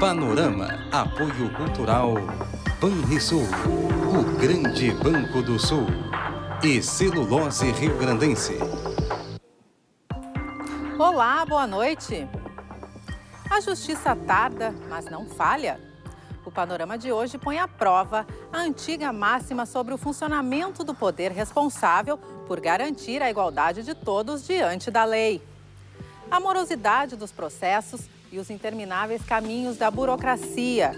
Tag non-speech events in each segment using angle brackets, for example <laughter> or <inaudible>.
Panorama Apoio Cultural Banrisul, o Grande Banco do Sul e Celulose Rio Grandense. Olá, boa noite. A justiça tarda, mas não falha. O panorama de hoje põe à prova a antiga máxima sobre o funcionamento do poder responsável por garantir a igualdade de todos diante da lei. A morosidade dos processos e os intermináveis caminhos da burocracia,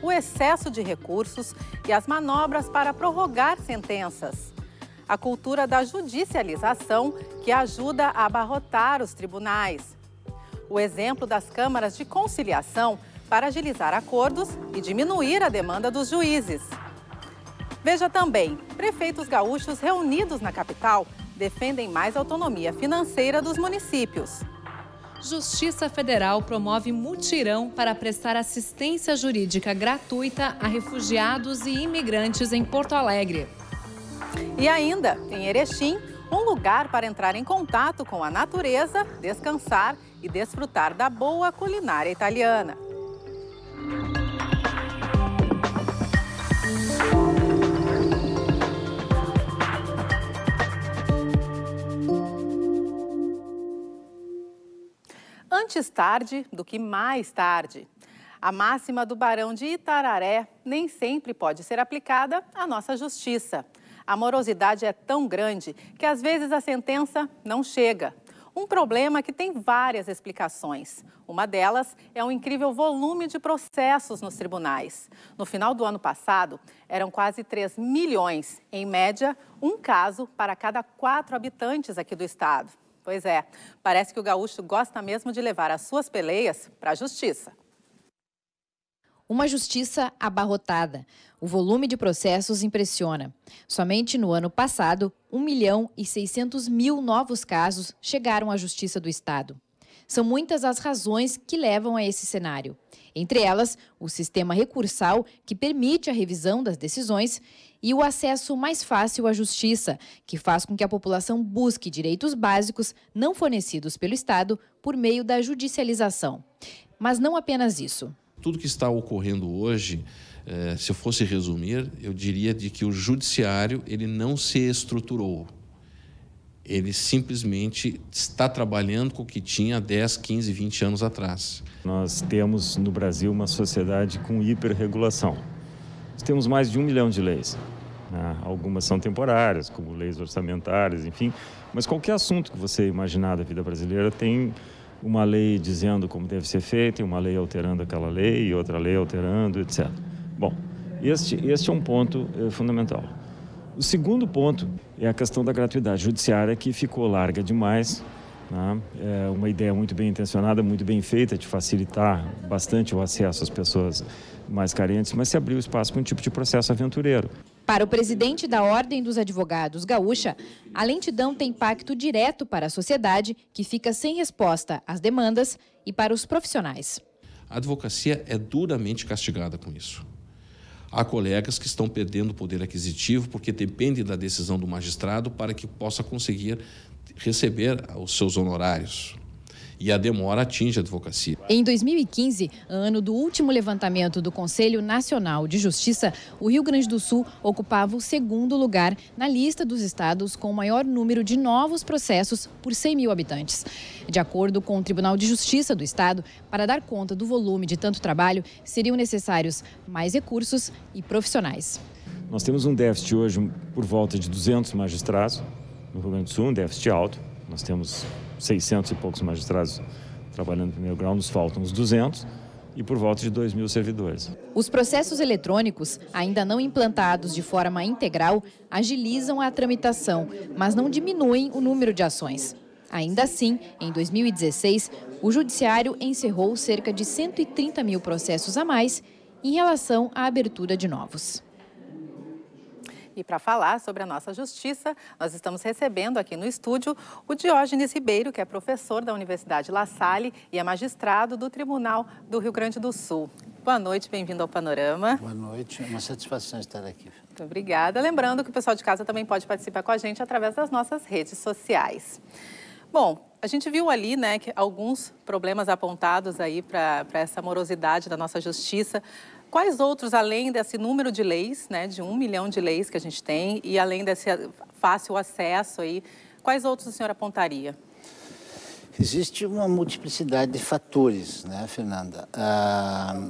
o excesso de recursos e as manobras para prorrogar sentenças. A cultura da judicialização, que ajuda a abarrotar os tribunais. O exemplo das câmaras de conciliação para agilizar acordos e diminuir a demanda dos juízes. Veja também: prefeitos gaúchos reunidos na capital defendem mais autonomia financeira dos municípios. Justiça Federal promove mutirão para prestar assistência jurídica gratuita a refugiados e imigrantes em Porto Alegre. E ainda, em Erechim, um lugar para entrar em contato com a natureza, descansar e desfrutar da boa culinária italiana. Antes tarde do que mais tarde. A máxima do Barão de Itararé nem sempre pode ser aplicada à nossa justiça. A morosidade é tão grande que às vezes a sentença não chega. Um problema que tem várias explicações. Uma delas é o um incrível volume de processos nos tribunais. No final do ano passado, eram quase 3 milhões, em média, um caso para cada quatro habitantes aqui do estado. Pois é, parece que o gaúcho gosta mesmo de levar as suas peleias para a justiça. Uma justiça abarrotada. O volume de processos impressiona. Somente no ano passado, 1 milhão e 600 mil novos casos chegaram à Justiça do Estado. São muitas as razões que levam a esse cenário. Entre elas, o sistema recursal, que permite a revisão das decisões, e o acesso mais fácil à justiça, que faz com que a população busque direitos básicos não fornecidos pelo Estado por meio da judicialização. Mas não apenas isso tudo que está ocorrendo hoje, eh, se eu fosse resumir, eu diria de que o judiciário ele não se estruturou. Ele simplesmente está trabalhando com o que tinha 10, 15, 20 anos atrás. Nós temos no Brasil uma sociedade com hiperregulação. Nós temos mais de um milhão de leis. Né? Algumas são temporárias, como leis orçamentárias, enfim. Mas qualquer assunto que você imaginar da vida brasileira tem uma lei dizendo como deve ser feita, e uma lei alterando aquela lei, e outra lei alterando, etc. Bom, este, este é um ponto eh, fundamental. O segundo ponto é a questão da gratuidade judiciária, que ficou larga demais. Né? É uma ideia muito bem intencionada, muito bem feita, de facilitar bastante o acesso às pessoas mais carentes, mas se abriu espaço para um tipo de processo aventureiro. Para o presidente da Ordem dos Advogados Gaúcha, a lentidão tem impacto direto para a sociedade, que fica sem resposta às demandas, e para os profissionais. A advocacia é duramente castigada com isso. Há colegas que estão perdendo poder aquisitivo porque dependem da decisão do magistrado para que possa conseguir receber os seus honorários e a demora atinge a advocacia. Em 2015, ano do último levantamento do Conselho Nacional de Justiça, o Rio Grande do Sul ocupava o segundo lugar na lista dos estados com o maior número de novos processos por 100 mil habitantes. De acordo com o Tribunal de Justiça do Estado, para dar conta do volume de tanto trabalho, seriam necessários mais recursos e profissionais. Nós temos um déficit hoje por volta de 200 magistrados no Rio Grande do Sul, um déficit alto. Nós temos 600 e poucos magistrados trabalhando no primeiro grau, nos faltam uns 200 e por volta de 2 mil servidores. Os processos eletrônicos, ainda não implantados de forma integral, agilizam a tramitação, mas não diminuem o número de ações. Ainda assim, em 2016, o Judiciário encerrou cerca de 130 mil processos a mais em relação à abertura de novos. E para falar sobre a nossa justiça, nós estamos recebendo aqui no estúdio o Diógenes Ribeiro, que é professor da Universidade La Salle e é magistrado do Tribunal do Rio Grande do Sul. Boa noite, bem-vindo ao Panorama. Boa noite, é uma satisfação estar aqui. Muito obrigada. Lembrando que o pessoal de casa também pode participar com a gente através das nossas redes sociais. Bom, a gente viu ali, né, que alguns problemas apontados aí para essa morosidade da nossa justiça quais outros, além desse número de leis, né, de um milhão de leis que a gente tem, e além desse fácil acesso aí, quais outros o senhor apontaria? Existe uma multiplicidade de fatores, né, Fernanda? Ah,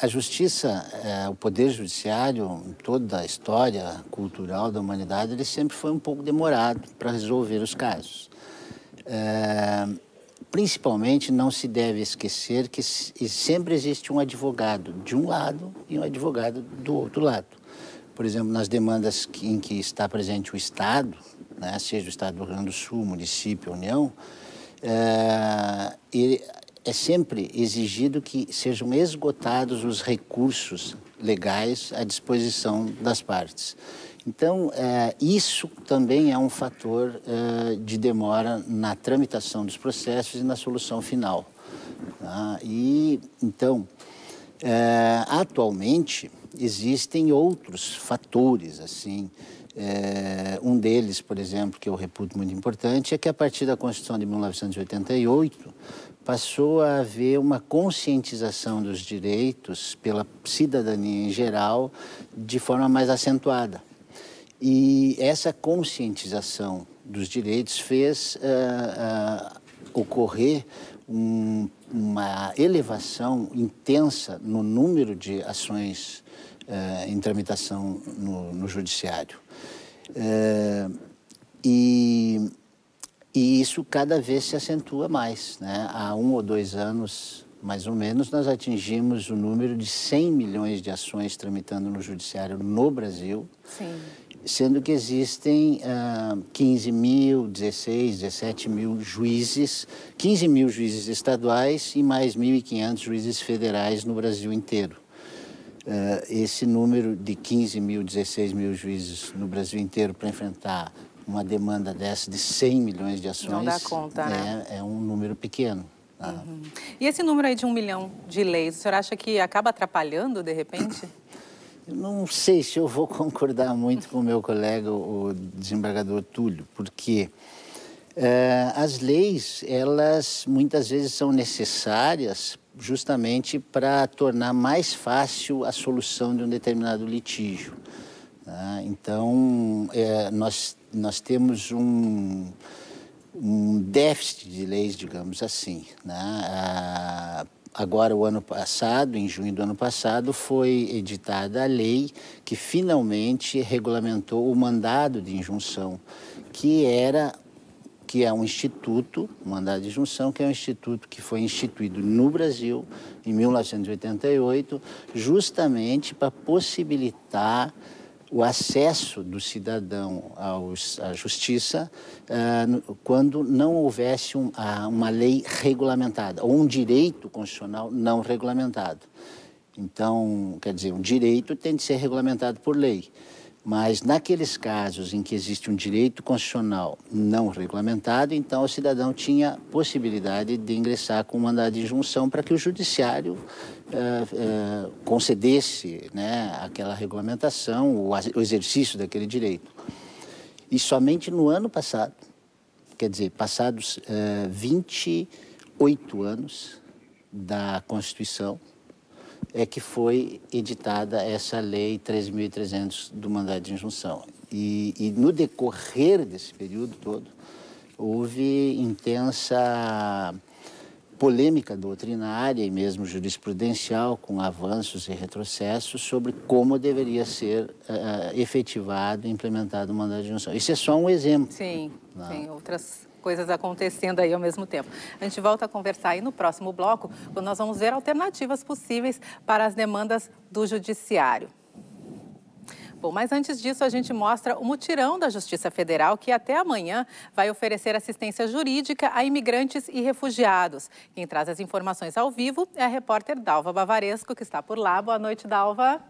a justiça, eh, o poder judiciário, em toda a história cultural da humanidade, ele sempre foi um pouco demorado para resolver os casos. Eh, principalmente não se deve esquecer que sempre existe um advogado de um lado e um advogado do outro lado. Por exemplo, nas demandas em que está presente o Estado, né, seja o Estado do Rio Grande do Sul, município, União, é, é sempre exigido que sejam esgotados os recursos legais à disposição das partes. Então, é, isso também é um fator é, de demora na tramitação dos processos e na solução final. Tá? E, então, é, atualmente, existem outros fatores, assim. um deles, por exemplo, que eu reputo muito importante, é que a partir da Constituição de 1988, passou a haver uma conscientização dos direitos pela cidadania em geral de forma mais acentuada. E essa conscientização dos direitos fez uh, uh, ocorrer um, uma elevação intensa no número de ações uh, em tramitação no, no judiciário. E, e, isso cada vez se acentua mais. Né? Há um ou dois anos, mais ou menos, nós atingimos o número de 100 milhões de ações tramitando no judiciário no Brasil. Sim sendo que existem ah, 15 mil, 16, 17 mil juízes, 15 mil juízes estaduais e mais 1.500 juízes federais no Brasil inteiro. Ah, esse número de 15 mil, 16 mil juízes no Brasil inteiro para enfrentar uma demanda dessa de 100 milhões de ações Não dá conta, né? é, é um número pequeno. Tá? Uhum. E esse número aí de um milhão de leis, o senhor acha que acaba atrapalhando de repente? <coughs> Não sei se eu vou <laughs> concordar muito com o meu colega, o desembargador Túlio, porque uh, as leis, elas muitas vezes são necessárias justamente para tornar mais fácil a solução de um determinado litígio. Né? Então, eh, nós, nós temos um, um déficit de leis, digamos assim. Né? Ah, agora o ano passado, em junho do ano passado, foi editada a lei que finalmente regulamentou o mandado de injunção, que era que é um instituto, mandado de injunção que é um instituto que foi instituído no Brasil em 1988, justamente para possibilitar o acesso do cidadão aos, à justiça uh, quando não houvesse um, uh, uma lei regulamentada ou um direito constitucional não regulamentado. Então, quer dizer, um direito tem de ser regulamentado por lei. Mas naqueles casos em que existe um direito constitucional não regulamentado, então o cidadão tinha possibilidade de ingressar com mandado de injunção para que o judiciário é, é, concedesse né, aquela regulamentação, o, exercício daquele direito. E somente no ano passado, quer dizer, passados é, 28 anos da Constituição, é que foi editada essa Lei 3.300 do mandado de injunção. E, e, no decorrer desse período todo, houve intensa polêmica doutrinária e mesmo jurisprudencial, com avanços e retrocessos sobre como deveria ser uh, efetivado e implementado o mandato de junção. Isso é só um exemplo. Sim, Não. Né? tem outras coisas acontecendo aí ao mesmo tempo. A gente volta a conversar aí no próximo bloco, quando nós vamos ver alternativas possíveis para as demandas do judiciário. Bom, mas antes disso, a gente mostra o mutirão da Justiça Federal, que até amanhã vai oferecer assistência jurídica a imigrantes e refugiados. Quem traz as informações ao vivo é a repórter Dalva Bavaresco, que está por lá. Boa noite, Dalva.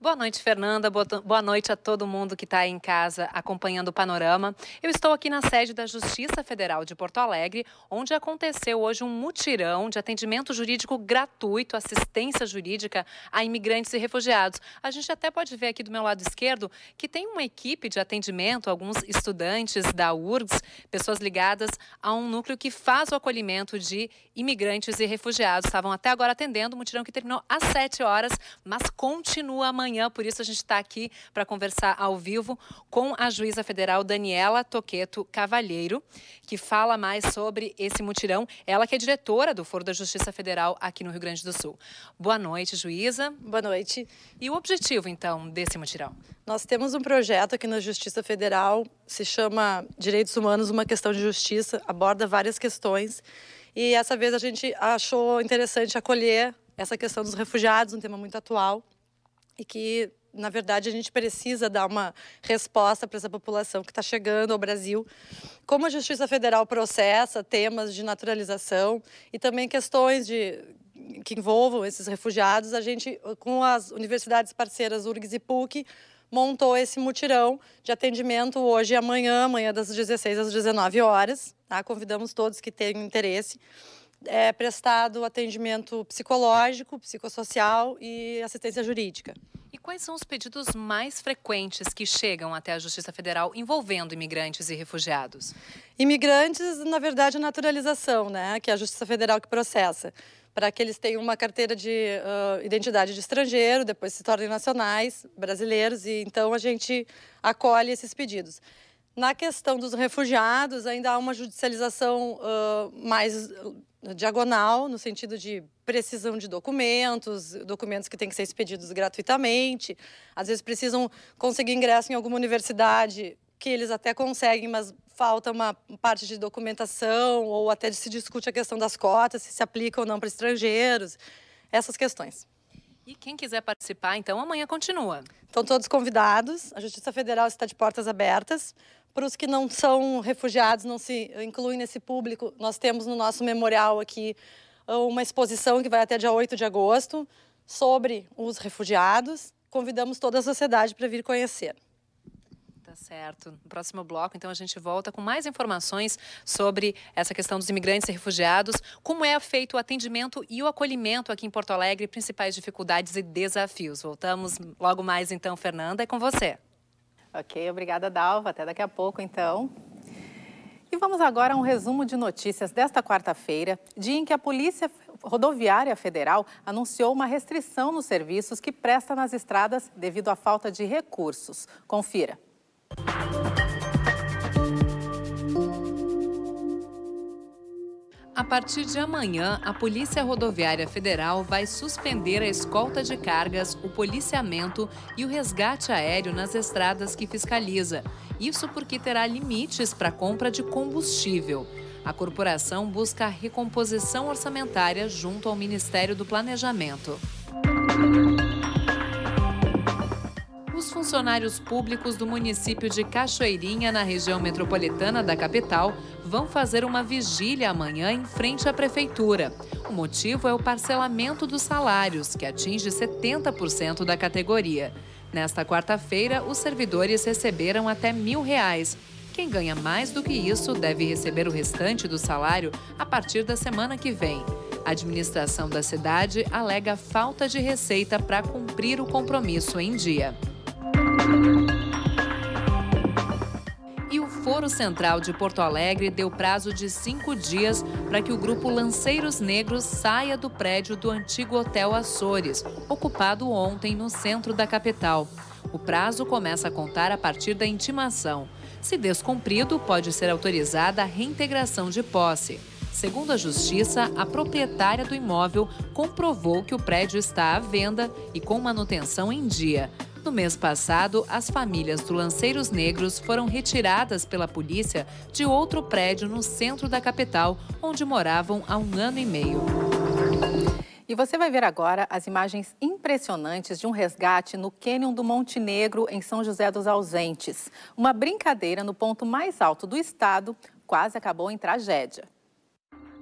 Boa noite, Fernanda. Boa noite a todo mundo que está em casa acompanhando o panorama. Eu estou aqui na sede da Justiça Federal de Porto Alegre, onde aconteceu hoje um mutirão de atendimento jurídico gratuito, assistência jurídica a imigrantes e refugiados. A gente até pode ver aqui do meu lado esquerdo que tem uma equipe de atendimento, alguns estudantes da URGS, pessoas ligadas a um núcleo que faz o acolhimento de imigrantes e refugiados. Estavam até agora atendendo o mutirão que terminou às 7 horas, mas continua amanhã amanhã, por isso a gente está aqui para conversar ao vivo com a juíza federal Daniela Toqueto Cavalheiro, que fala mais sobre esse mutirão. Ela que é diretora do Foro da Justiça Federal aqui no Rio Grande do Sul. Boa noite, juíza. Boa noite. E o objetivo, então, desse mutirão? Nós temos um projeto aqui na Justiça Federal, se chama Direitos Humanos, uma questão de justiça, aborda várias questões. E essa vez a gente achou interessante acolher essa questão dos refugiados, um tema muito atual e que na verdade, a gente precisa dar uma resposta para essa população que está chegando ao Brasil. Como a Justiça Federal processa temas de naturalização e também questões de que envolvam esses refugiados, a gente, com as universidades parceiras URGS e PUC, montou esse mutirão de atendimento hoje e amanhã, amanhã das 16 às 19 horas. Tá? Convidamos todos que tenham interesse é prestado atendimento psicológico, psicossocial e assistência jurídica. E quais são os pedidos mais frequentes que chegam até a Justiça Federal envolvendo imigrantes e refugiados? Imigrantes, na verdade, é naturalização, né? Que é a Justiça Federal que processa. Para que eles tenham uma carteira de uh, identidade de estrangeiro, depois se tornem nacionais, brasileiros, e então a gente acolhe esses pedidos. Na questão dos refugiados, ainda há uma judicialização uh, mais diagonal, no sentido de precisão de documentos, documentos que têm que ser expedidos gratuitamente. Às vezes precisam conseguir ingresso em alguma universidade, que eles até conseguem, mas falta uma parte de documentação, ou até se discute a questão das cotas, se se aplica ou não para estrangeiros, essas questões. E quem quiser participar, então amanhã continua. Estão todos convidados. A Justiça Federal está de portas abertas para os que não são refugiados, não se incluem nesse público, nós temos no nosso memorial aqui ah, uma exposição que vai até dia 8 de agosto sobre os refugiados. Convidamos toda a sociedade para vir conhecer. Tá certo. No próximo bloco, então, a gente volta com mais informações sobre essa questão dos imigrantes e refugiados, como é feito o atendimento e o acolhimento aqui em Porto Alegre, principais dificuldades e desafios. Voltamos logo mais, então, Fernanda, é com você. Ok, obrigada, Dalva. Até daqui a pouco, então. E vamos agora a um resumo de notícias desta quarta-feira, dia em que a Polícia Rodoviária Federal anunciou uma restrição nos serviços que presta nas estradas devido à falta de recursos. Confira. Música A partir de amanhã, a Polícia Rodoviária Federal vai suspender a escolta de cargas, o policiamento e o resgate aéreo nas estradas que fiscaliza. Isso porque terá limites para compra de combustível. A corporação busca a recomposição orçamentária junto ao Ministério do Planejamento. Os funcionários públicos do município de Cachoeirinha, na região metropolitana da capital, vão fazer uma vigília amanhã em frente à prefeitura. O motivo é o parcelamento dos salários, que atinge 70% da categoria. Nesta quarta-feira, os servidores receberam até mil reais. Quem ganha mais do que isso deve receber o restante do salário a partir da semana que vem. A administração da cidade alega falta de receita para cumprir o compromisso em dia. Foro Central de Porto Alegre deu prazo de cinco dias para que o grupo Lanceiros Negros saia do prédio do antigo Hotel Açores, ocupado ontem no centro da capital. O prazo começa a contar a partir da intimação. Se descumprido, pode ser autorizada a reintegração de posse. Segundo a Justiça, a proprietária do imóvel comprovou que o prédio está à venda e com manutenção em dia. No mês passado, as famílias do Lanceiros Negros foram retiradas pela polícia de outro prédio no centro da capital, onde moravam há um ano e meio. E você vai ver agora as imagens impressionantes de um resgate no Cânion do Monte Negro, em São José dos Ausentes. Uma brincadeira no ponto mais alto do estado quase acabou em tragédia.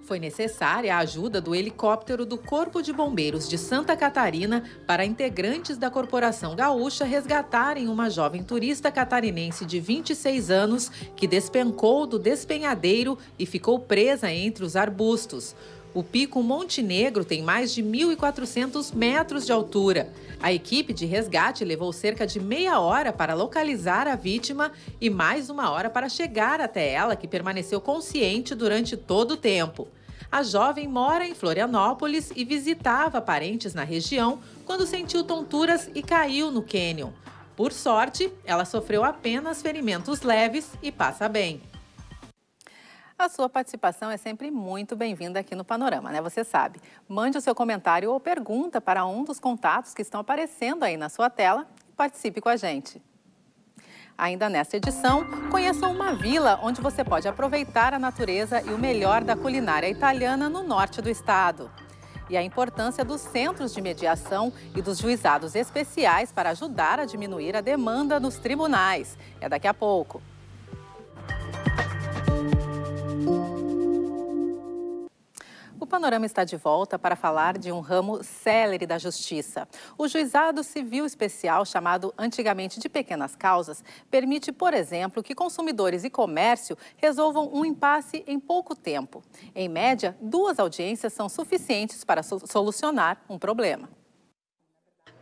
Foi necessária a ajuda do helicóptero do Corpo de Bombeiros de Santa Catarina para integrantes da Corporação Gaúcha resgatarem uma jovem turista catarinense de 26 anos que despencou do despenhadeiro e ficou presa entre os arbustos. O pico Montenegro tem mais de 1.400 metros de altura. A equipe de resgate levou cerca de meia hora para localizar a vítima e mais uma hora para chegar até ela, que permaneceu consciente durante todo o tempo. A jovem mora em Florianópolis e visitava parentes na região quando sentiu tonturas e caiu no cânion. Por sorte, ela sofreu apenas ferimentos leves e passa bem. A sua participação é sempre muito bem-vinda aqui no Panorama, né? Você sabe. Mande o seu comentário ou pergunta para um dos contatos que estão aparecendo aí na sua tela e participe com a gente. Ainda nesta edição, conheça uma vila onde você pode aproveitar a natureza e o melhor da culinária italiana no norte do estado. E a importância dos centros de mediação e dos juizados especiais para ajudar a diminuir a demanda nos tribunais. É daqui a pouco. O Panorama está de volta para falar de um ramo célere da justiça. O juizado civil especial, chamado antigamente de pequenas causas, permite, por exemplo, que consumidores e comércio resolvam um impasse em pouco tempo. Em média, duas audiências são suficientes para solucionar um problema.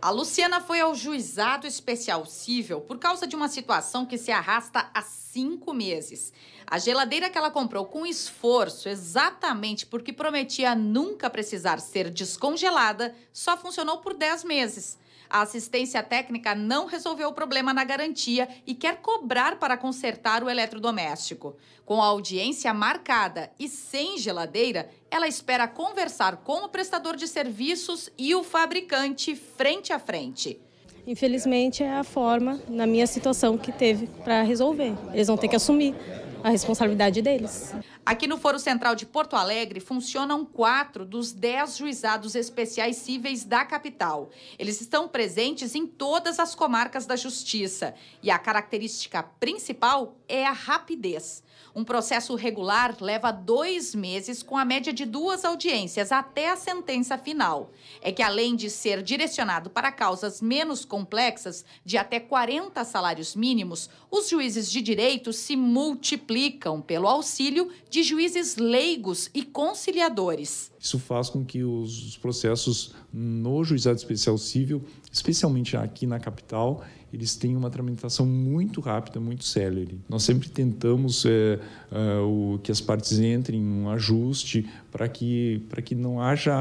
A Luciana foi ao juizado especial cível por causa de uma situação que se arrasta há cinco meses. A geladeira que ela comprou com esforço, exatamente porque prometia nunca precisar ser descongelada, só funcionou por dez meses. A assistência técnica não resolveu o problema na garantia e quer cobrar para consertar o eletrodoméstico. Com a audiência marcada e sem geladeira, ela espera conversar com o prestador de serviços e o fabricante frente a frente. Infelizmente é a forma, na minha situação, que teve para resolver. Eles vão ter que assumir a responsabilidade deles. Aqui no Foro Central de Porto Alegre funcionam quatro dos dez juizados especiais cíveis da capital. Eles estão presentes em todas as comarcas da justiça e a característica principal é a rapidez. Um processo regular leva dois meses, com a média de duas audiências, até a sentença final. É que, além de ser direcionado para causas menos complexas, de até 40 salários mínimos, os juízes de direito se multiplicam pelo auxílio de juízes leigos e conciliadores. Isso faz com que os processos no juizado especial civil, especialmente aqui na capital, eles têm uma tramitação muito rápida, muito célere. Nós sempre tentamos é, é, o, que as partes entrem em um ajuste para que, que não haja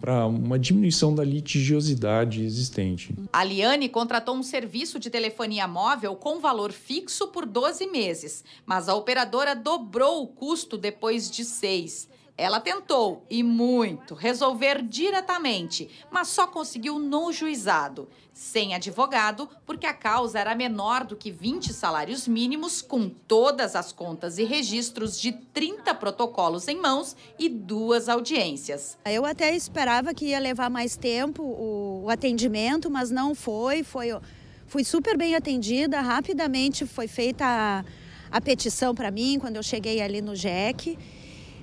para uma diminuição da litigiosidade existente. A Liane contratou um serviço de telefonia móvel com valor fixo por 12 meses, mas a operadora dobrou o custo depois de seis. Ela tentou, e muito, resolver diretamente, mas só conseguiu no juizado. Sem advogado, porque a causa era menor do que 20 salários mínimos, com todas as contas e registros de 30 protocolos em mãos e duas audiências. Eu até esperava que ia levar mais tempo o, atendimento, mas não foi. Foi fui super bem atendida, rapidamente foi feita a, a petição para mim quando eu cheguei ali no GEC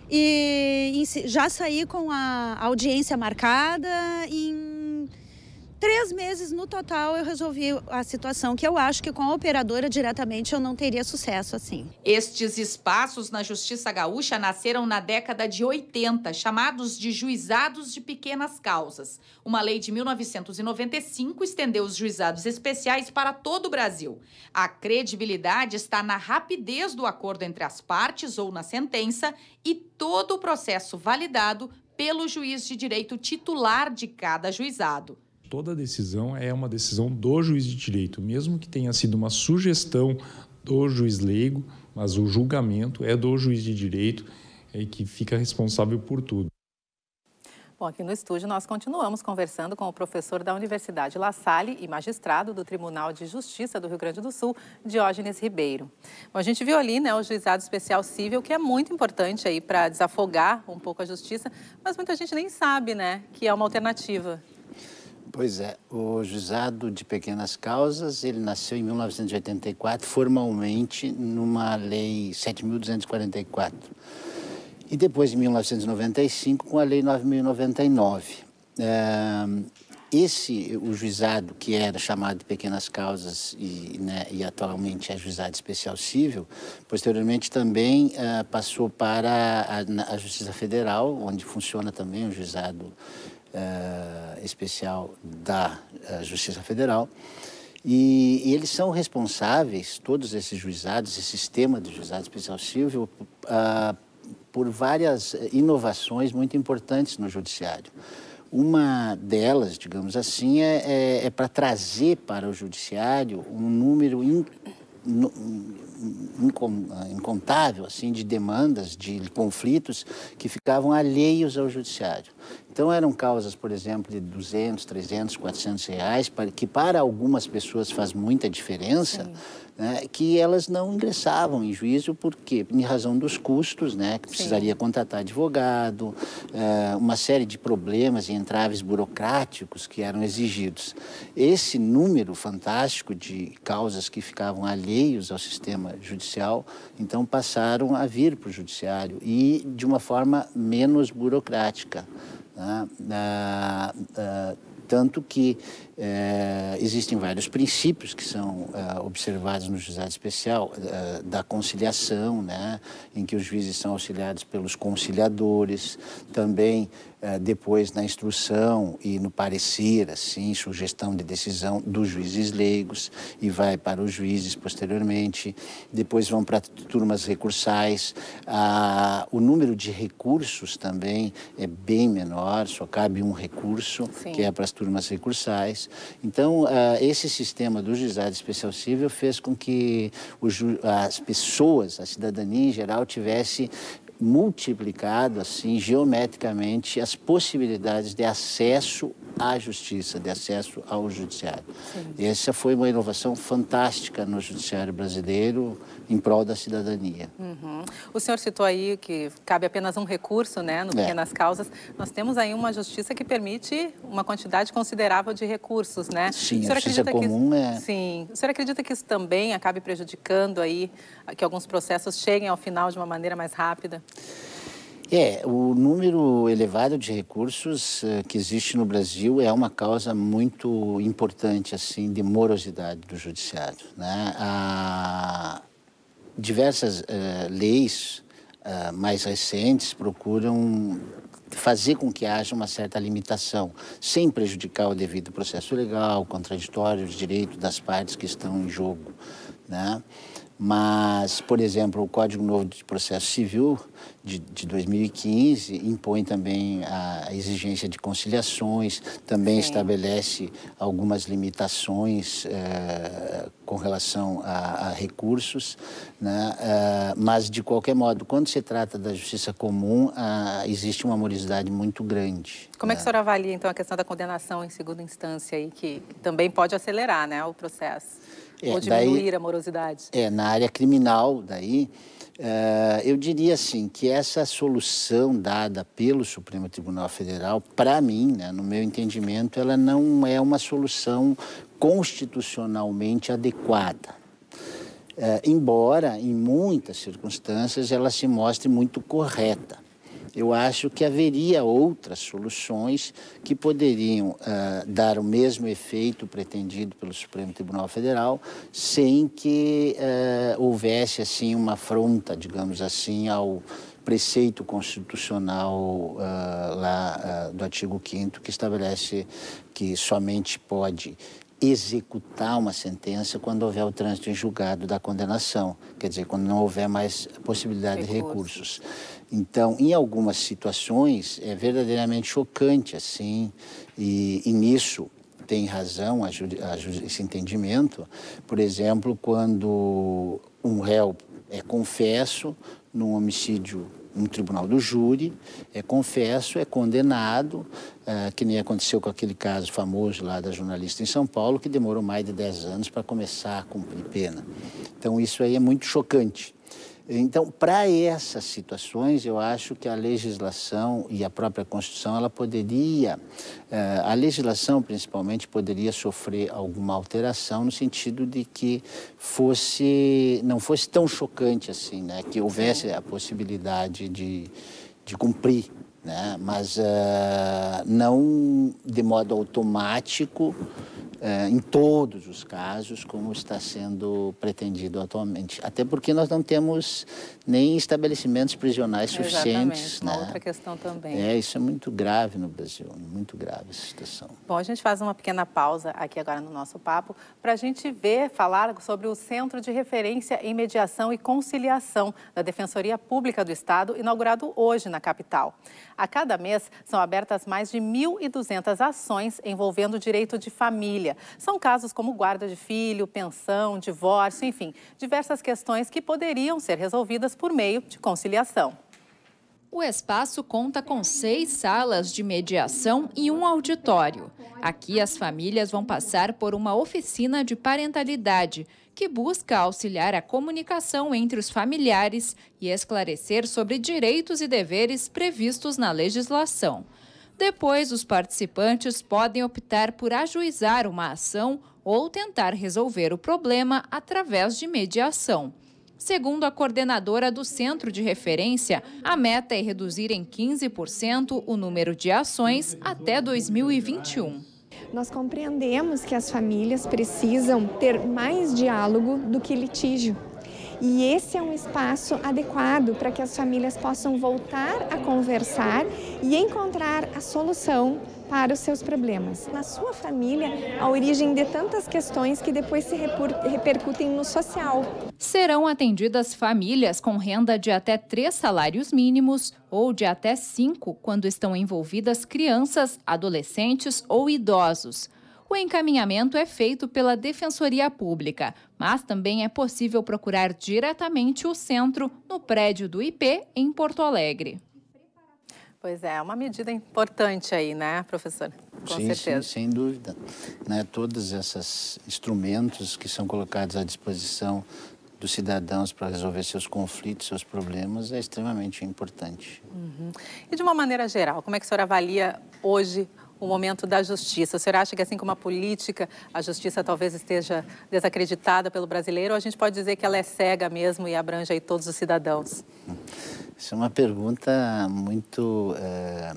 e já saí com a audiência marcada em três meses no total eu resolvi a situação, que eu acho que com a operadora diretamente eu não teria sucesso assim. Estes espaços na Justiça Gaúcha nasceram na década de 80, chamados de juizados de pequenas causas. Uma lei de 1995 estendeu os juizados especiais para todo o Brasil. A credibilidade está na rapidez do acordo entre as partes ou na sentença e todo o processo validado pelo juiz de direito titular de cada juizado. Toda decisão é uma decisão do juiz de direito, mesmo que tenha sido uma sugestão do juiz leigo, mas o julgamento é do juiz de direito e é que fica responsável por tudo. Bom, aqui no estúdio nós continuamos conversando com o professor da Universidade La Salle e magistrado do Tribunal de Justiça do Rio Grande do Sul, Diógenes Ribeiro. Bom, a gente viu ali né, o juizado especial civil, que é muito importante aí para desafogar um pouco a justiça, mas muita gente nem sabe né, que é uma alternativa. Pois é, o juizado de pequenas causas, ele nasceu em 1984, formalmente numa lei 7.244. E depois, em 1995, com a lei 9.099. Eh, esse, o juizado que era chamado de pequenas causas e, né, e atualmente é juizado especial civil, posteriormente também eh, passou para a, a Justiça Federal, onde funciona também o juizado uh, especial da uh, Justiça Federal. E, e, eles são responsáveis, todos esses juizados, esse sistema de juizado especial civil, uh, por várias inovações muito importantes no judiciário. Uma delas, digamos assim, é, é, é para trazer para o judiciário um número in, ah, incontável assim de demandas, de conflitos que ficavam alheios ao judiciário. Então eram causas, por exemplo, de 200, 300, 400 reais, que para algumas pessoas faz muita diferença, né, que elas não ingressavam em juízo porque em razão dos custos, né, que precisaria Sim. contratar advogado, é, uma série de problemas e entraves burocráticos que eram exigidos. Esse número fantástico de causas que ficavam alheios ao sistema judicial, então passaram a vir para o judiciário e de uma forma menos burocrática. Né? Ah, ah, tanto que é, existem vários princípios que são é, observados no juizado especial, é, da conciliação, né, em que os juízes são auxiliados pelos conciliadores, também depois na instrução e no parecer, assim, sugestão de decisão dos juízes leigos e vai para os juízes posteriormente, depois vão para turmas recursais. a ah, o número de recursos também é bem menor, só cabe um recurso, Sim. que é para as turmas recursais. Então, ah, esse sistema do juizado especial civil fez com que as pessoas, a cidadania em geral, tivesse multiplicado assim geometricamente as possibilidades de acesso à justiça, de acesso ao judiciário. Sim. Essa foi uma inovação fantástica no judiciário brasileiro, em prol da cidadania. Uhum. O senhor citou aí que cabe apenas um recurso, né, no é. Pequenas é. Causas. Nós temos aí uma justiça que permite uma quantidade considerável de recursos, né? Sim, o a justiça comum que... é... Sim. O senhor acredita que isso também acabe prejudicando aí que alguns processos cheguem ao final de uma maneira mais rápida? É, o número elevado de recursos eh, que existe no Brasil é uma causa muito importante, assim, de morosidade do judiciário, né? A diversas uh, leis uh, mais recentes procuram fazer com que haja uma certa limitação, sem prejudicar o devido processo legal, contraditório, os direitos das partes que estão em jogo. Né? Mas, por exemplo, o Código Novo de Processo Civil de, de 2015 impõe também a exigência de conciliações, também Sim. estabelece algumas limitações é, com relação a, a recursos, né? É, mas de qualquer modo, quando se trata da justiça comum, a, existe uma morosidade muito grande. Como né? é que a né? senhora avalia então a questão da condenação em segunda instância e que também pode acelerar, né, o processo? É, Ou diminuir daí, a morosidade? É, na área criminal, daí, uh, eu diria assim, que essa solução dada pelo Supremo Tribunal Federal, para mim, né, no meu entendimento, ela não é uma solução constitucionalmente adequada. Eh, embora, em muitas circunstâncias, ela se mostre muito correta eu acho que haveria outras soluções que poderiam uh, dar o mesmo efeito pretendido pelo Supremo Tribunal Federal, sem que uh, houvesse assim uma afronta, digamos assim, ao preceito constitucional uh, lá do artigo 5 que estabelece que somente pode executar uma sentença quando houver o trânsito em julgado da condenação, quer dizer, quando não houver mais possibilidade recursos. de recursos. Então, em algumas situações, é verdadeiramente chocante, assim, e, e nisso tem razão a, a, esse entendimento. Por exemplo, quando um réu é confesso num homicídio no tribunal do júri, é confesso, é condenado, é, que nem aconteceu com aquele caso famoso lá da jornalista em São Paulo, que demorou mais de 10 anos para começar a cumprir pena. Então, isso aí é muito chocante. Então, para essas situações, eu acho que a legislação e a própria Constituição, ela poderia, eh, a legislação principalmente, poderia sofrer alguma alteração no sentido de que fosse, não fosse tão chocante assim, né? que houvesse a possibilidade de, de cumprir né? mas uh, não de modo automático uh, em todos os casos, como está sendo pretendido atualmente. Até porque nós não temos nem estabelecimentos prisionais suficientes. Exatamente, uma né? outra questão também. É, isso é muito grave no Brasil, muito grave essa situação. Bom, a gente faz uma pequena pausa aqui agora no nosso papo para a gente ver, falar sobre o Centro de Referência em Mediação e Conciliação da Defensoria Pública do Estado, inaugurado hoje na capital. A cada mês, são abertas mais de 1.200 ações envolvendo o direito de família. São casos como guarda de filho, pensão, divórcio, enfim, diversas questões que poderiam ser resolvidas por meio de conciliação. O espaço conta com seis salas de mediação e um auditório. Aqui, as famílias vão passar por uma oficina de parentalidade que busca auxiliar a comunicação entre os familiares e esclarecer sobre direitos e deveres previstos na legislação. Depois, os participantes podem optar por ajuizar uma ação ou tentar resolver o problema através de mediação. Segundo a coordenadora do Centro de Referência, a meta é reduzir em 15% o número de ações até 2021. Nós compreendemos que as famílias precisam ter mais diálogo do que litígio. E esse é um espaço adequado para que as famílias possam voltar a conversar e encontrar a solução para os seus problemas. Na sua família, a origem de tantas questões que depois se repercutem no social. Serão atendidas famílias com renda de até três salários mínimos ou de até cinco quando estão envolvidas crianças, adolescentes ou idosos. O encaminhamento é feito pela Defensoria Pública, mas também é possível procurar diretamente o centro no prédio do IP em Porto Alegre. Pois é, é, uma medida importante aí, né, professora? Com sim, certeza. Sim, sem dúvida. Né, todos esses instrumentos que são colocados à disposição dos cidadãos para resolver seus conflitos, seus problemas, é extremamente importante. Uhum. E de uma maneira geral, como é que a senhora avalia hoje o momento da justiça. O senhor acha que, assim como a política, a justiça talvez esteja desacreditada pelo brasileiro, ou a gente pode dizer que ela é cega mesmo e abrange aí todos os cidadãos? Isso é uma pergunta muito é,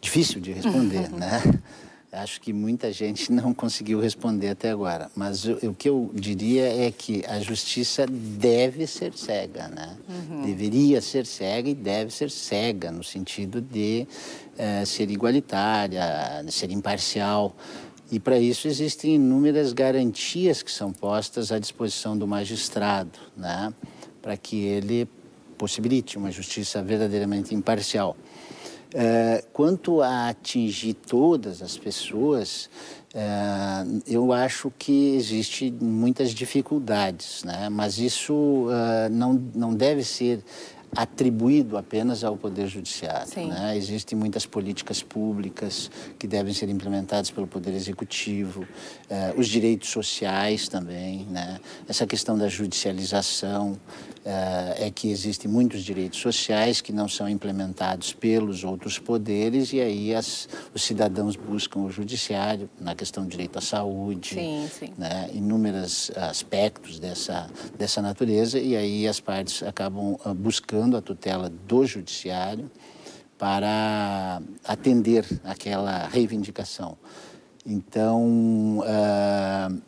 difícil de responder, <laughs> né? Acho que muita gente <laughs> não conseguiu responder até agora. Mas o, o que eu diria é que a justiça deve ser cega, né? Uhum. Deveria ser cega e deve ser cega, no sentido de eh, ser igualitária, de ser imparcial. E para isso existem inúmeras garantias que são postas à disposição do magistrado, né? Para que ele possibilite uma justiça verdadeiramente imparcial. É, quanto a atingir todas as pessoas, é, eu acho que existe muitas dificuldades, né? mas isso é, não, não deve ser atribuído apenas ao Poder Judiciário. Né? Existem muitas políticas públicas que devem ser implementadas pelo Poder Executivo, eh, os direitos sociais também, né? essa questão da judicialização, eh, é que existem muitos direitos sociais que não são implementados pelos outros poderes e aí as, os cidadãos buscam o judiciário na questão do direito à saúde, sim, sim. Né, inúmeros aspectos dessa, dessa natureza e aí as partes acabam ah, buscando a tutela do judiciário para atender aquela reivindicação. Então, uh,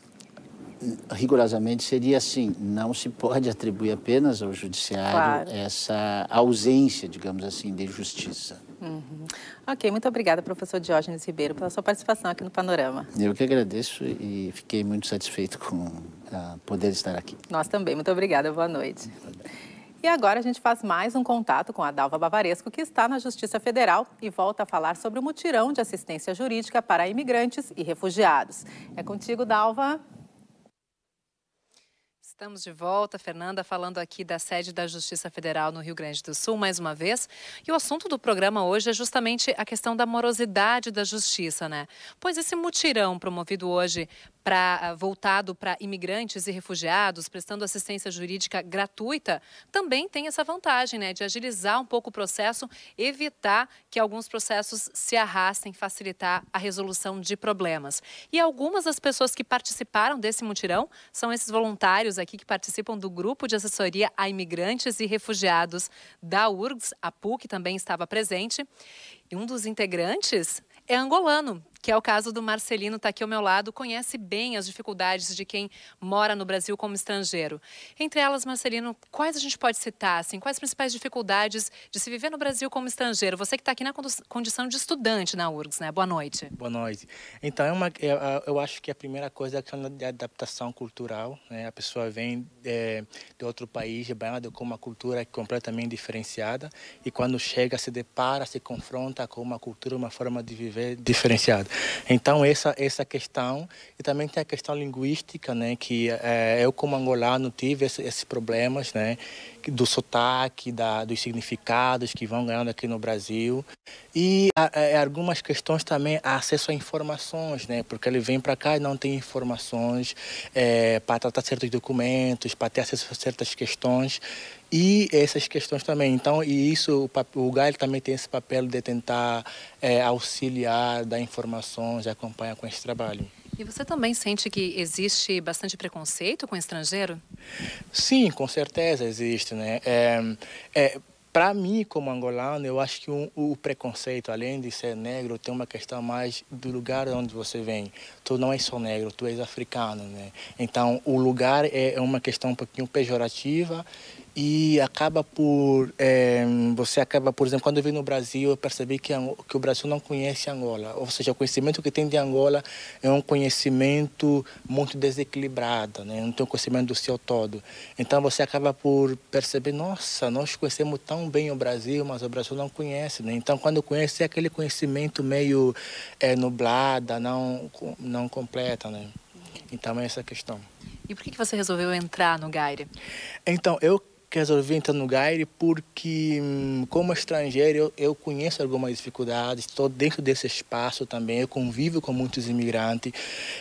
rigorosamente seria assim: não se pode atribuir apenas ao judiciário claro. essa ausência, digamos assim, de justiça. Uhum. Ok, muito obrigada, professor Diógenes Ribeiro, pela sua participação aqui no Panorama. Eu que agradeço e fiquei muito satisfeito com uh, poder estar aqui. Nós também, muito obrigada, boa noite. E agora a gente faz mais um contato com a Dalva Bavaresco, que está na Justiça Federal e volta a falar sobre o mutirão de assistência jurídica para imigrantes e refugiados. É contigo, Dalva. Estamos de volta, Fernanda, falando aqui da sede da Justiça Federal no Rio Grande do Sul, mais uma vez. E o assunto do programa hoje é justamente a questão da morosidade da justiça, né? Pois esse mutirão promovido hoje pra, ah, voltado para imigrantes e refugiados, prestando assistência jurídica gratuita, também tem essa vantagem né, de agilizar um pouco o processo, evitar que alguns processos se arrastem, facilitar a resolução de problemas. E algumas das pessoas que participaram desse mutirão são esses voluntários aqui que participam do grupo de assessoria a imigrantes e refugiados da URGS, a PUC também estava presente. E um dos integrantes é angolano, que é o caso do Marcelino, está aqui ao meu lado, conhece bem as dificuldades de quem mora no Brasil como estrangeiro. Entre elas, Marcelino, quais a gente pode citar? Assim, quais as principais dificuldades de se viver no Brasil como estrangeiro? Você que está aqui na condição de estudante na URGS, né? Boa noite. Boa noite. Então, é uma, é, é, eu acho que a primeira coisa é a questão da adaptação cultural. Né? A pessoa vem é, de outro país, de banhado com uma cultura completamente diferenciada e quando chega se depara, se confronta com uma cultura, uma forma de viver diferenciada. Então, essa, essa questão, e também tem a questão linguística, né, que é, eu como angolano tive esses problemas, né, do sotaque, da, dos significados que vão ganhando aqui no Brasil. E a, a, é, é, algumas questões também, acesso a informações, né? Porque ele vem para cá e não tem informações é, para tratar certos documentos, para ter acesso a certas questões e essas questões também. Então, e isso, o, o GAL também tem esse papel de tentar é, auxiliar, dar informações, acompanhar com esse trabalho. E você também sente que existe bastante preconceito com o estrangeiro? Sim, com certeza existe, né? É, é, para mim, como angolano, eu acho que um, o preconceito, além de ser negro, tem uma questão mais do lugar de onde você vem. Tu não és só negro, tu és africano, né? Então, o lugar é, é uma questão um pouquinho pejorativa e acaba por é, você acaba por exemplo quando eu vim no Brasil eu percebi que, que o Brasil não conhece Angola ou seja o conhecimento que tem de Angola é um conhecimento muito desequilibrado né não tem o conhecimento do seu todo então você acaba por perceber nossa nós conhecemos tão bem o Brasil mas o Brasil não conhece né então quando conhece é aquele conhecimento meio é, nublada não não completa né então é essa questão e por que, que você resolveu entrar no Gaire? Então, eu que resolvi entrar no Gaire porque, hum, como estrangeiro, eu, eu conheço algumas dificuldades, estou dentro desse espaço também, eu convivo com muitos imigrantes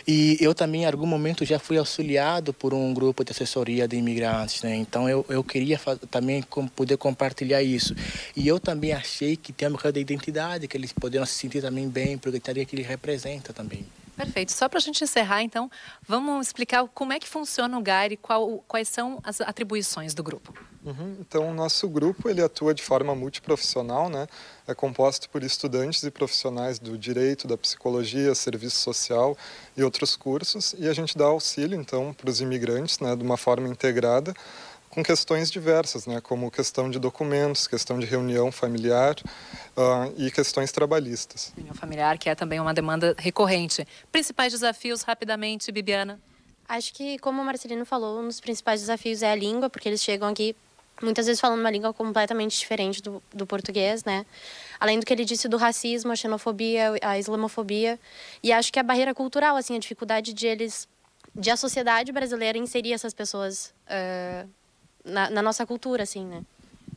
e eu também, em algum momento, já fui auxiliado por um grupo de assessoria de imigrantes, né? Então, eu, eu queria também com, poder compartilhar isso. E eu também achei que tem uma coisa de identidade, que eles poderiam se sentir também bem, porque que ele representa também. Perfeito. Só para a gente encerrar, então, vamos explicar como é que funciona o GAR e qual, quais são as atribuições do grupo. Uhum. Então, o nosso grupo ele atua de forma multiprofissional, né? É composto por estudantes e profissionais do direito, da psicologia, serviço social e outros cursos. E a gente dá auxílio, então, para os imigrantes, né? De uma forma integrada com questões diversas, né, como questão de documentos, questão de reunião familiar uh, e questões trabalhistas. Reunião familiar, que é também uma demanda recorrente. Principais desafios, rapidamente, Bibiana? Acho que, como o Marcelino falou, um dos principais desafios é a língua, porque eles chegam aqui muitas vezes falando uma língua completamente diferente do, do português, né? Além do que ele disse do racismo, a xenofobia, a islamofobia. E acho que a barreira cultural, assim, a dificuldade de eles, de a sociedade brasileira inserir essas pessoas uh, na, na nossa cultura, assim, né?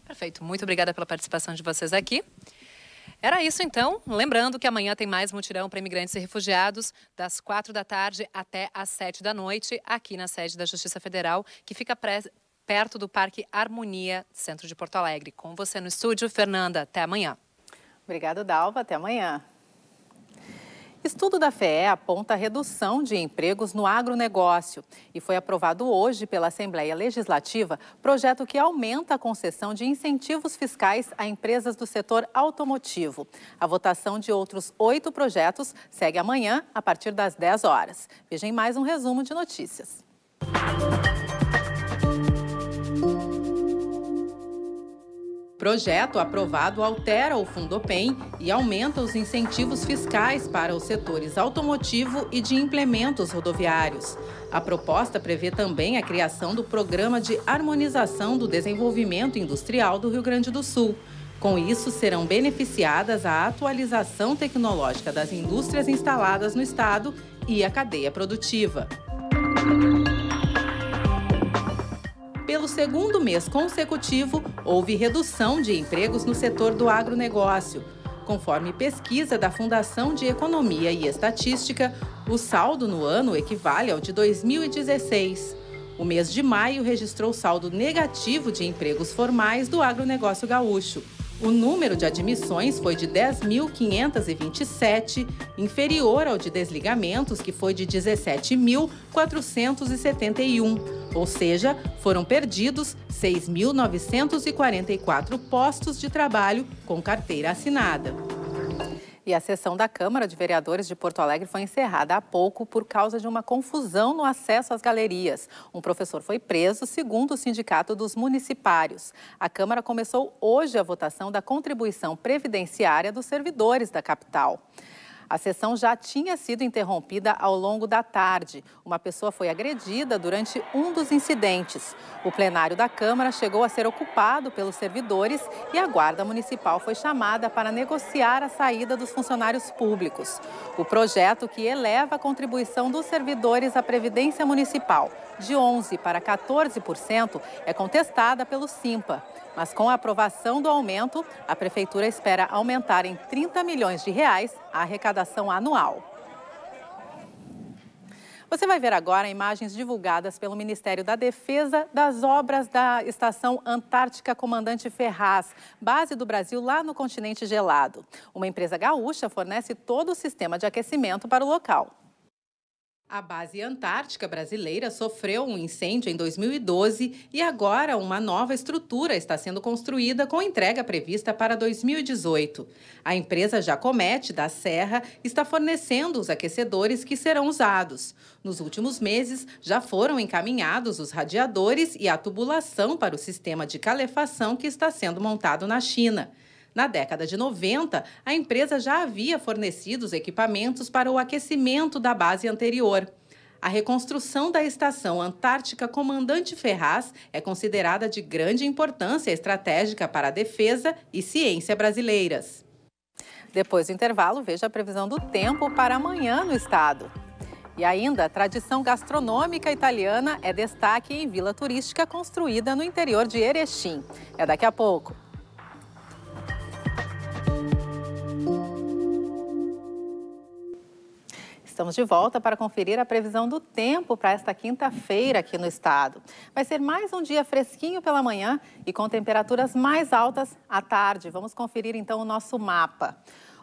Perfeito. Muito obrigada pela participação de vocês aqui. Era isso então. Lembrando que amanhã tem mais mutirão para imigrantes e refugiados, das quatro da tarde até às sete da noite, aqui na sede da Justiça Federal, que fica perto do Parque Harmonia, centro de Porto Alegre. Com você no estúdio, Fernanda. Até amanhã. Obrigado, Dalva. Até amanhã. Estudo da FEE aponta redução de empregos no agronegócio e foi aprovado hoje pela Assembleia Legislativa projeto que aumenta a concessão de incentivos fiscais a empresas do setor automotivo. A votação de outros oito projetos segue amanhã, a partir das 10 horas. Vejam mais um resumo de notícias. Projeto aprovado altera o Fundopem e aumenta os incentivos fiscais para os setores automotivo e de implementos rodoviários. A proposta prevê também a criação do Programa de Harmonização do Desenvolvimento Industrial do Rio Grande do Sul. Com isso, serão beneficiadas a atualização tecnológica das indústrias instaladas no Estado e a cadeia produtiva pelo segundo mês consecutivo, houve redução de empregos no setor do agronegócio. Conforme pesquisa da Fundação de Economia e Estatística, o saldo no ano equivale ao de 2016. O mês de maio registrou saldo negativo de empregos formais do agronegócio gaúcho. O número de admissões foi de 10.527, inferior ao de desligamentos, que foi de 17.471, ou seja, foram perdidos 6.944 postos de trabalho com carteira assinada. E a sessão da Câmara de Vereadores de Porto Alegre foi encerrada há pouco por causa de uma confusão no acesso às galerias. Um professor foi preso, segundo o Sindicato dos Municipários. A Câmara começou hoje a votação da contribuição previdenciária dos servidores da capital. A sessão já tinha sido interrompida ao longo da tarde. Uma pessoa foi agredida durante um dos incidentes. O plenário da Câmara chegou a ser ocupado pelos servidores e a Guarda Municipal foi chamada para negociar a saída dos funcionários públicos. O projeto que eleva a contribuição dos servidores à Previdência Municipal de 11% para 14% é contestada pelo SIMPA. Mas com a aprovação do aumento, a prefeitura espera aumentar em 30 milhões de reais a arrecadação anual. Você vai ver agora imagens divulgadas pelo Ministério da Defesa das obras da Estação Antártica Comandante Ferraz, base do Brasil lá no continente gelado. Uma empresa gaúcha fornece todo o sistema de aquecimento para o local. A base antártica brasileira sofreu um incêndio em 2012 e agora uma nova estrutura está sendo construída com entrega prevista para 2018. A empresa Jacomete da Serra está fornecendo os aquecedores que serão usados. Nos últimos meses, já foram encaminhados os radiadores e a tubulação para o sistema de calefação que está sendo montado na China. Na década de 90, a empresa já havia fornecido os equipamentos para o aquecimento da base anterior. A reconstrução da estação Antártica Comandante Ferraz é considerada de grande importância estratégica para a defesa e ciência brasileiras. Depois do intervalo, veja a previsão do tempo para amanhã no estado. E ainda, a tradição gastronômica italiana é destaque em vila turística construída no interior de Erechim. É daqui a pouco. Estamos de volta para conferir a previsão do tempo para esta quinta-feira aqui no estado. Vai ser mais um dia fresquinho pela manhã e com temperaturas mais altas à tarde. Vamos conferir então o nosso mapa.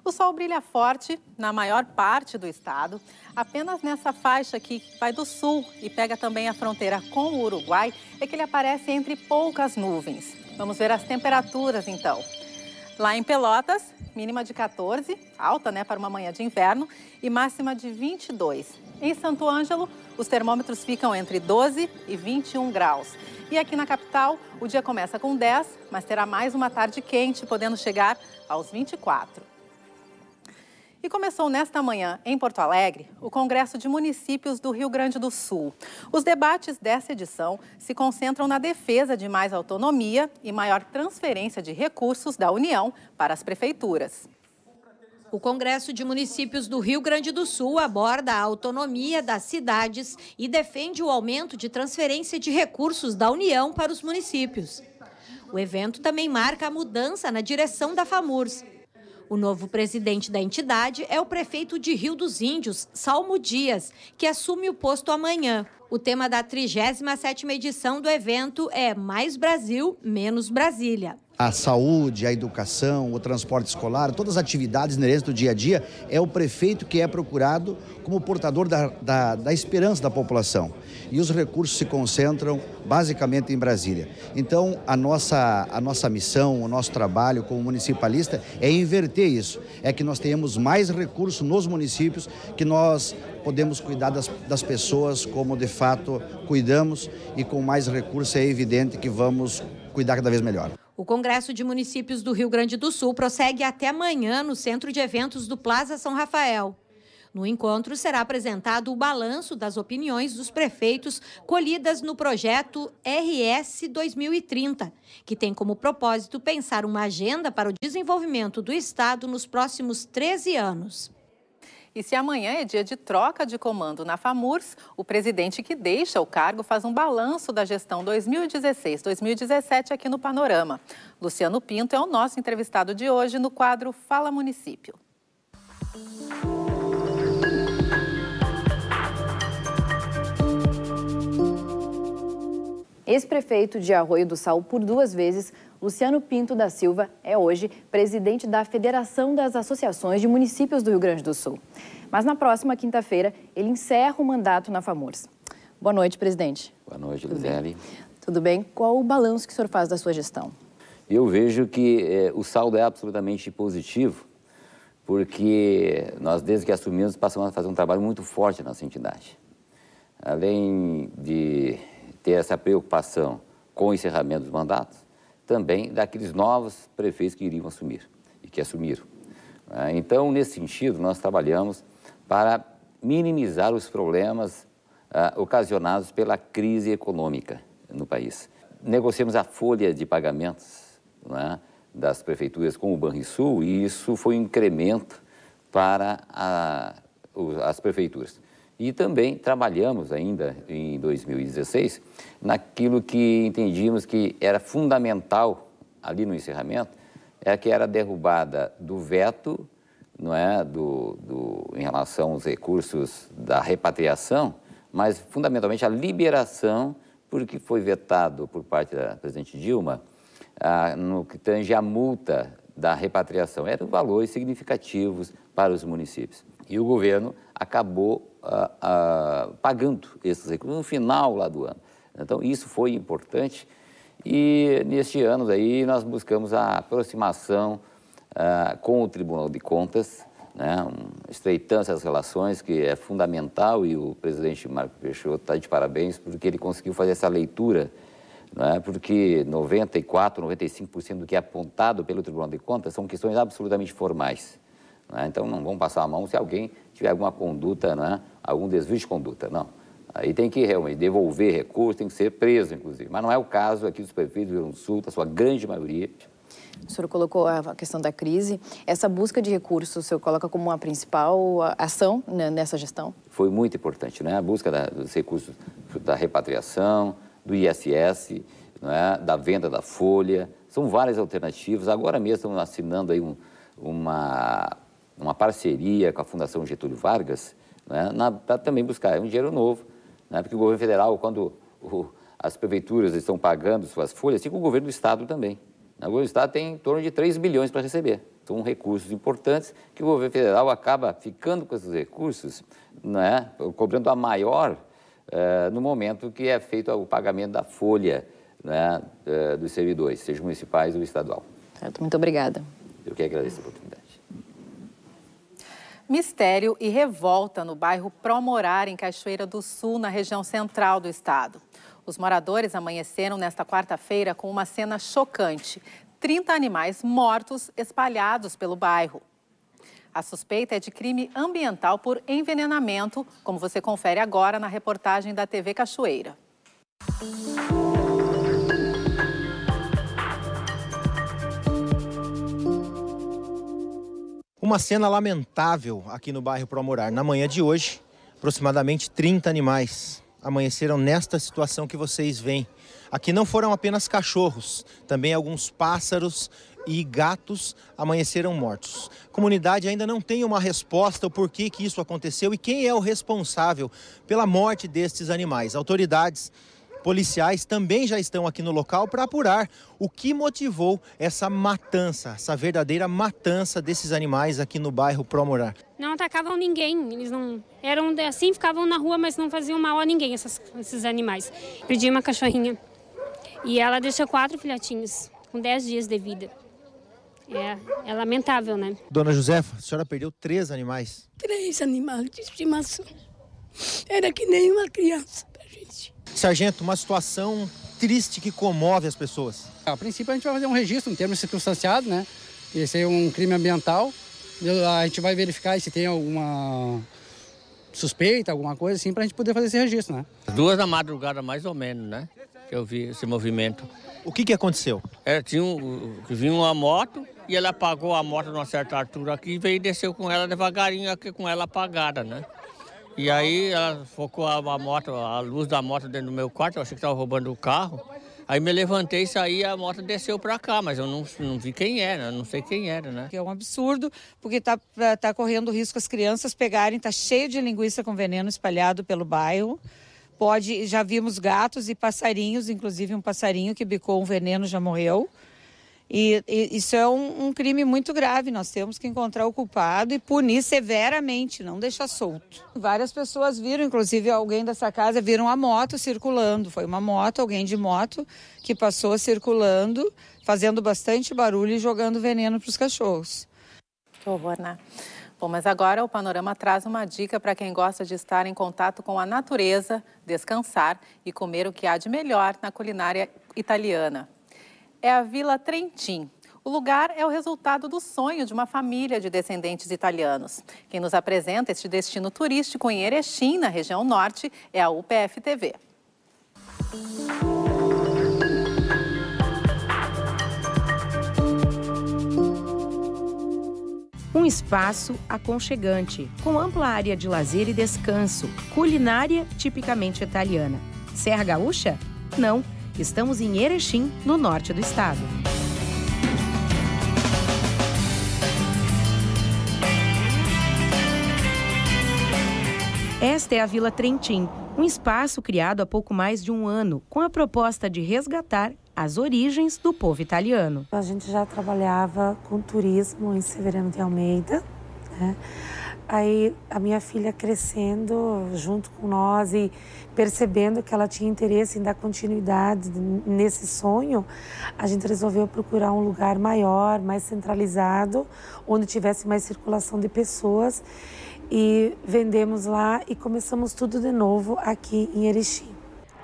O sol brilha forte na maior parte do estado, apenas nessa faixa aqui que vai do sul e pega também a fronteira com o Uruguai, é que ele aparece entre poucas nuvens. Vamos ver as temperaturas então. Lá em Pelotas, mínima de 14, alta né, para uma manhã de inverno, e máxima de 22. Em Santo Ângelo, os termômetros ficam entre 12 e 21 graus. E aqui na capital, o dia começa com 10, mas terá mais uma tarde quente, podendo chegar aos 24. E começou nesta manhã, em Porto Alegre, o Congresso de Municípios do Rio Grande do Sul. Os debates dessa edição se concentram na defesa de mais autonomia e maior transferência de recursos da União para as prefeituras. O Congresso de Municípios do Rio Grande do Sul aborda a autonomia das cidades e defende o aumento de transferência de recursos da União para os municípios. O evento também marca a mudança na direção da FAMURS. O novo presidente da entidade é o prefeito de Rio dos Índios, Salmo Dias, que assume o posto amanhã. O tema da 37ª edição do evento é Mais Brasil, Menos Brasília a saúde, a educação, o transporte escolar, todas as atividades inerentes do dia a dia, é o prefeito que é procurado como portador da, da, da esperança da população. E os recursos se concentram basicamente em Brasília. Então, a nossa, a nossa missão, o nosso trabalho como municipalista é inverter isso, é que nós tenhamos mais recursos nos municípios, que nós podemos cuidar das, das pessoas como de fato cuidamos e com mais recursos é evidente que vamos cuidar cada vez melhor. O Congresso de Municípios do Rio Grande do Sul prossegue até amanhã no Centro de Eventos do Plaza São Rafael. No encontro será apresentado o balanço das opiniões dos prefeitos colhidas no projeto RS 2030, que tem como propósito pensar uma agenda para o desenvolvimento do Estado nos próximos 13 anos. E se amanhã é dia de troca de comando na FAMURS, o presidente que deixa o cargo faz um balanço da gestão 2016-2017 aqui no Panorama. Luciano Pinto é o nosso entrevistado de hoje no quadro Fala Município. Ex-prefeito de Arroio do Sal por duas vezes, Luciano Pinto da Silva é hoje presidente da Federação das Associações de Municípios do Rio Grande do Sul. Mas na próxima quinta-feira, ele encerra o mandato na FAMURS. Boa noite, presidente. Boa noite, Luzeli. Tudo bem? Qual o balanço que o senhor faz da sua gestão? Eu vejo que eh, o saldo é absolutamente positivo, porque nós, desde que assumimos, passamos a fazer um trabalho muito forte na nossa entidade. Além de ter essa preocupação com o encerramento dos mandatos, também daqueles novos prefeitos que iriam assumir e que assumiram. Ah, então, nesse sentido, nós trabalhamos para minimizar os problemas uh, ocasionados pela crise econômica no país. Negociamos a folha de pagamentos né, das prefeituras com o Banrisul e isso foi um incremento para a, as prefeituras. E também trabalhamos ainda em 2016 naquilo que entendíamos que era fundamental ali no encerramento, é que era a derrubada do veto não é, do, do, em relação aos recursos da repatriação, mas fundamentalmente a liberação, porque foi vetado por parte da presidente Dilma, ah, no que tange a multa da repatriação. Eram valores significativos para os municípios. E o governo acabou ah, ah, pagando esses recursos no final lá do ano. Então, isso foi importante e neste ano daí nós buscamos a aproximação ah, com o Tribunal de Contas, né, um, estreitando essas relações, que é fundamental e o presidente Marco Peixoto está de parabéns porque ele conseguiu fazer essa leitura é? porque 94, 95% do que é apontado pelo Tribunal de Contas são questões absolutamente formais. Né? Então, não vão passar a mão se alguém tiver alguma conduta, né? algum desvio de conduta, não. Aí tem que realmente devolver recurso, tem que ser preso, inclusive. Mas não é o caso aqui dos prefeitos do Rio Grande do Sul, da sua grande maioria. O senhor colocou a questão da crise. Essa busca de recursos, o senhor coloca como a principal ação né, nessa gestão? Foi muito importante, né? A busca da, dos recursos da repatriação, do ISS, né? da venda da folha. São várias alternativas. Agora mesmo estamos assinando aí um, uma uma parceria com a Fundação Getúlio Vargas, né, para também buscar um dinheiro novo. Né, porque o governo federal, quando o, as prefeituras estão pagando suas folhas, como o governo do Estado também. Né. O governo do Estado tem em torno de 3 bilhões para receber. São então, recursos importantes que o governo federal acaba ficando com esses recursos, né, cobrando a maior eh, no momento que é feito o pagamento da folha né, eh, dos servidores, seja municipais ou estadual. Certo, muito obrigada. Eu que agradeço a oportunidade. Mistério e revolta no bairro Promorar, em Cachoeira do Sul, na região central do estado. Os moradores amanheceram nesta quarta-feira com uma cena chocante: 30 animais mortos espalhados pelo bairro. A suspeita é de crime ambiental por envenenamento, como você confere agora na reportagem da TV Cachoeira. Uma cena lamentável aqui no bairro Promorar. Morar. Na manhã de hoje, aproximadamente 30 animais amanheceram nesta situação que vocês veem. Aqui não foram apenas cachorros, também alguns pássaros e gatos amanheceram mortos. A comunidade ainda não tem uma resposta o porquê que isso aconteceu e quem é o responsável pela morte destes animais. Autoridades Policiais também já estão aqui no local para apurar o que motivou essa matança, essa verdadeira matança desses animais aqui no bairro Promorar. Não atacavam ninguém, eles não eram assim, ficavam na rua, mas não faziam mal a ninguém essas, esses animais. Perdi uma cachorrinha e ela deixou quatro filhotinhos com dez dias de vida. É, é, lamentável, né? Dona Josefa, a senhora perdeu três animais. Três animais de estimação. Era que nem uma criança. Sargento, uma situação triste que comove as pessoas. A princípio a gente vai fazer um registro, um termo circunstanciado, né? Esse é um crime ambiental. A gente vai verificar se tem alguma suspeita, alguma coisa assim, para a gente poder fazer esse registro, né? Duas da madrugada, mais ou menos, né? Que eu vi esse movimento. O que que aconteceu? É, tinha um, vinha uma moto e ela apagou a moto numa certa altura aqui e veio e desceu com ela devagarinho aqui, com ela apagada, né? E aí ela focou a, a, moto, a luz da moto dentro do meu quarto, eu achei que estava roubando o carro. Aí me levantei, e saí, a moto desceu para cá, mas eu não, não vi quem era, não sei quem era, né? É um absurdo, porque tá tá correndo risco as crianças pegarem, tá cheio de linguiça com veneno espalhado pelo bairro. Pode, já vimos gatos e passarinhos, inclusive um passarinho que bicou um veneno já morreu. E, e, isso é um, um, crime muito grave. Nós temos que encontrar o culpado e punir severamente, não deixar solto. Várias pessoas viram, inclusive alguém dessa casa, viram a moto circulando. Foi uma moto, alguém de moto, que passou circulando, fazendo bastante barulho e jogando veneno para os cachorros. Que horror, né? Bom, mas agora o panorama traz uma dica para quem gosta de estar em contato com a natureza, descansar e comer o que há de melhor na culinária italiana é a Vila Trentin. O lugar é o resultado do sonho de uma família de descendentes italianos. Quem nos apresenta este destino turístico em Erechim, na região norte, é a UPF TV. Um espaço aconchegante, com ampla área de lazer e descanso, culinária tipicamente italiana. Serra Gaúcha? Não Estamos em Erechim, no norte do estado. Esta é a Vila Trentim, um espaço criado há pouco mais de um ano com a proposta de resgatar as origens do povo italiano. A gente já trabalhava com turismo em Severano de Almeida, né? aí a minha filha crescendo junto com nós e percebendo que ela tinha interesse em dar continuidade nesse sonho, a gente resolveu procurar um lugar maior, mais centralizado, onde tivesse mais circulação de pessoas e vendemos lá e começamos tudo de novo aqui em Erechim.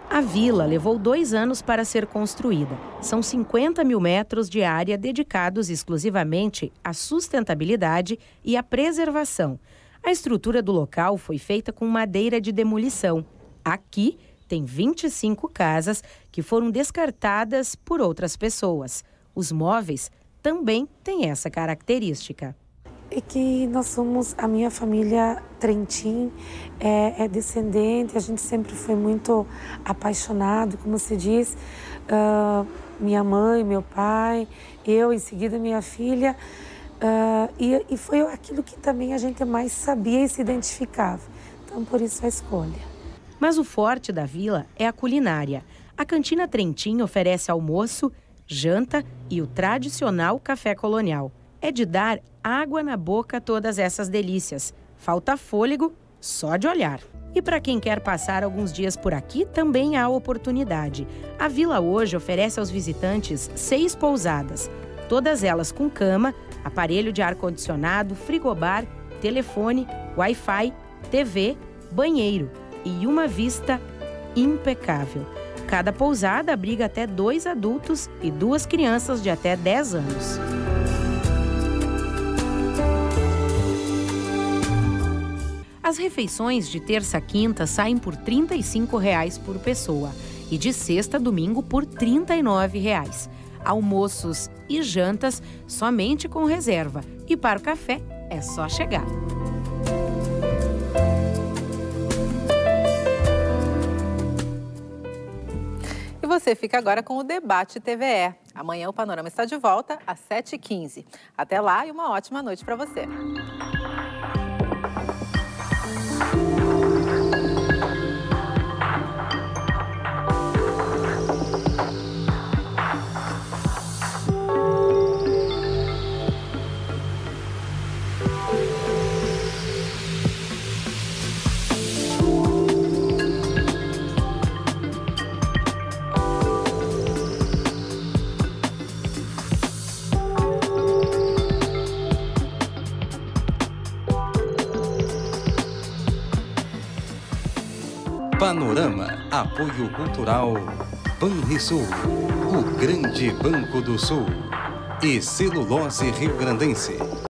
A vila levou dois anos para ser construída. São 50 mil metros de área dedicados exclusivamente à sustentabilidade e à preservação. A estrutura do local foi feita com madeira de demolição. Aqui tem 25 casas que foram descartadas por outras pessoas. Os móveis também têm essa característica. É que nós somos, a minha família Trentim é, é descendente, a gente sempre foi muito apaixonado, como se diz, uh, minha mãe, meu pai, eu, em seguida minha filha. Uh, e, e foi aquilo que também a gente mais sabia e se identificava. Então, por isso a escolha. Mas o forte da vila é a culinária. A Cantina Trentinho oferece almoço, janta e o tradicional café colonial. É de dar água na boca todas essas delícias. Falta fôlego só de olhar. E para quem quer passar alguns dias por aqui, também há oportunidade. A vila hoje oferece aos visitantes seis pousadas, Todas elas com cama, aparelho de ar-condicionado, frigobar, telefone, Wi-Fi, TV, banheiro e uma vista impecável. Cada pousada abriga até dois adultos e duas crianças de até 10 anos. As refeições de terça a quinta saem por R$ 35 por pessoa e de sexta a domingo por R$ 39 almoços e jantas somente com reserva. E para o café é só chegar. E você fica agora com o Debate TVE. Amanhã o Panorama está de volta às 7h15. Até lá e uma ótima noite para você. Panorama, apoio cultural Banrisul, o grande banco do sul e celulose rio-grandense.